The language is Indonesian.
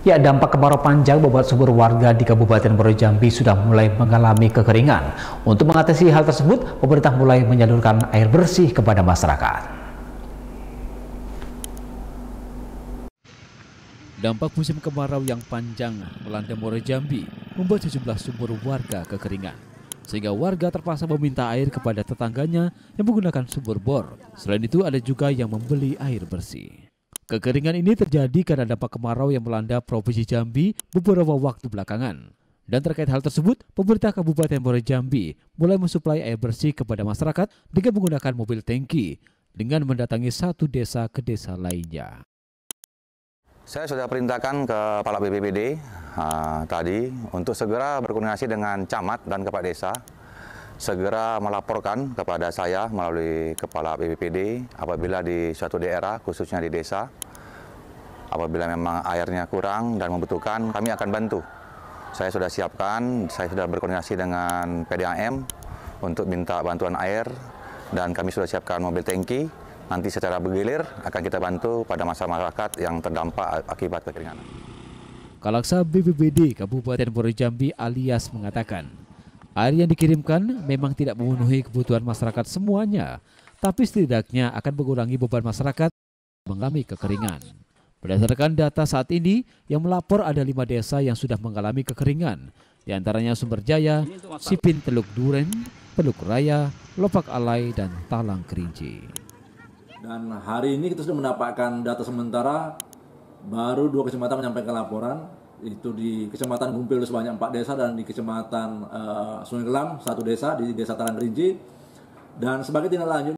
Ya, dampak kemarau panjang membuat sumber warga di Kabupaten Muaro Jambi sudah mulai mengalami kekeringan. Untuk mengatasi hal tersebut, pemerintah mulai menyalurkan air bersih kepada masyarakat. Dampak musim kemarau yang panjang melanda Muaro Jambi membuat sejumlah sumur warga kekeringan sehingga warga terpaksa meminta air kepada tetangganya yang menggunakan sumber bor. Selain itu ada juga yang membeli air bersih. Kekeringan ini terjadi karena dampak kemarau yang melanda Provinsi Jambi beberapa waktu belakangan. Dan terkait hal tersebut, pemerintah Kabupaten Muara Jambi mulai mensuplai air bersih kepada masyarakat dengan menggunakan mobil tangki dengan mendatangi satu desa ke desa lainnya. Saya sudah perintahkan ke Kepala BPPD uh, tadi untuk segera berkoordinasi dengan camat dan kepala desa segera melaporkan kepada saya melalui Kepala BPPD apabila di suatu daerah, khususnya di desa, Apabila memang airnya kurang dan membutuhkan, kami akan bantu. Saya sudah siapkan, saya sudah berkoordinasi dengan PDAM untuk minta bantuan air dan kami sudah siapkan mobil tangki. Nanti secara bergilir akan kita bantu pada masyarakat yang terdampak akibat kekeringan. Kalaksa BBBD Kabupaten Puri Jambi alias mengatakan, air yang dikirimkan memang tidak memenuhi kebutuhan masyarakat semuanya, tapi setidaknya akan mengurangi beban masyarakat mengalami kekeringan. Berdasarkan data saat ini, yang melapor ada lima desa yang sudah mengalami kekeringan, di antaranya Sumber Jaya, Sipin Teluk Duren, Teluk Raya, Lopak Alai, dan Talang Kerinci. Dan hari ini kita sudah mendapatkan data sementara, baru dua kecamatan menyampaikan laporan, itu di kecamatan Gumpil sebanyak empat desa dan di kecamatan uh, Sungai Kelam satu desa di desa Talang Kerinci. Dan sebagai tindak lanjut